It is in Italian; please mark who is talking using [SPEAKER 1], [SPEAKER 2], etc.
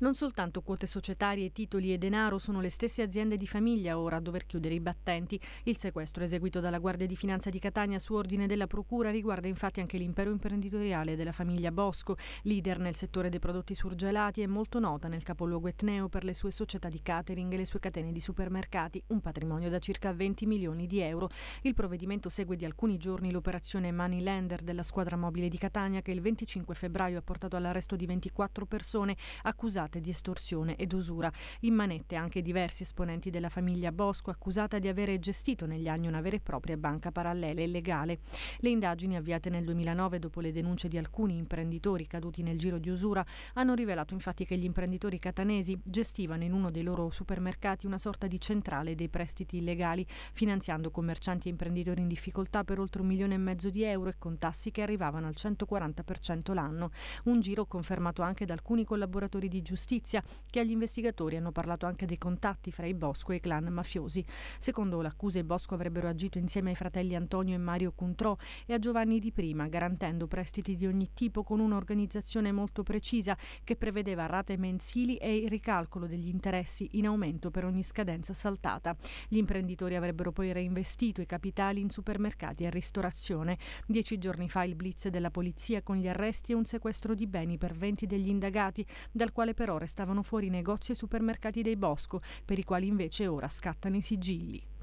[SPEAKER 1] Non soltanto quote societarie, titoli e denaro sono le stesse aziende di famiglia ora a dover chiudere i battenti. Il sequestro eseguito dalla Guardia di Finanza di Catania su ordine della Procura riguarda infatti anche l'impero imprenditoriale della famiglia Bosco, leader nel settore dei prodotti surgelati e molto nota nel capoluogo etneo per le sue società di catering e le sue catene di supermercati, un patrimonio da circa 20 milioni di euro. Il provvedimento segue di alcuni giorni l'operazione Money Lender della squadra mobile di Catania che il 25 febbraio ha portato all'arresto di 24 persone accusate imputati di estorsione ed usura. In manette anche diversi esponenti della famiglia Bosco accusata di avere gestito negli anni una vera e propria banca parallela illegale. Le indagini avviate nel 2009 dopo le denunce di alcuni imprenditori caduti nel giro di usura hanno rivelato infatti che gli imprenditori catanesi gestivano in uno dei loro supermercati una sorta di centrale dei prestiti illegali, finanziando commercianti e imprenditori in difficoltà per oltre un milione e mezzo di euro e con tassi che arrivavano al 140% l'anno. Un giro confermato anche da alcuni collaboratori di giustizia giustizia, che agli investigatori hanno parlato anche dei contatti fra i Bosco e i clan mafiosi. Secondo l'accusa, i Bosco avrebbero agito insieme ai fratelli Antonio e Mario Contrò e a Giovanni di prima, garantendo prestiti di ogni tipo con un'organizzazione molto precisa che prevedeva rate mensili e il ricalcolo degli interessi in aumento per ogni scadenza saltata. Gli imprenditori avrebbero poi reinvestito i capitali in supermercati e ristorazione. Dieci giorni fa il blitz della polizia con gli arresti e un sequestro di beni per 20 degli indagati, dal quale però però restavano fuori negozi e supermercati dei Bosco, per i quali invece ora scattano i sigilli.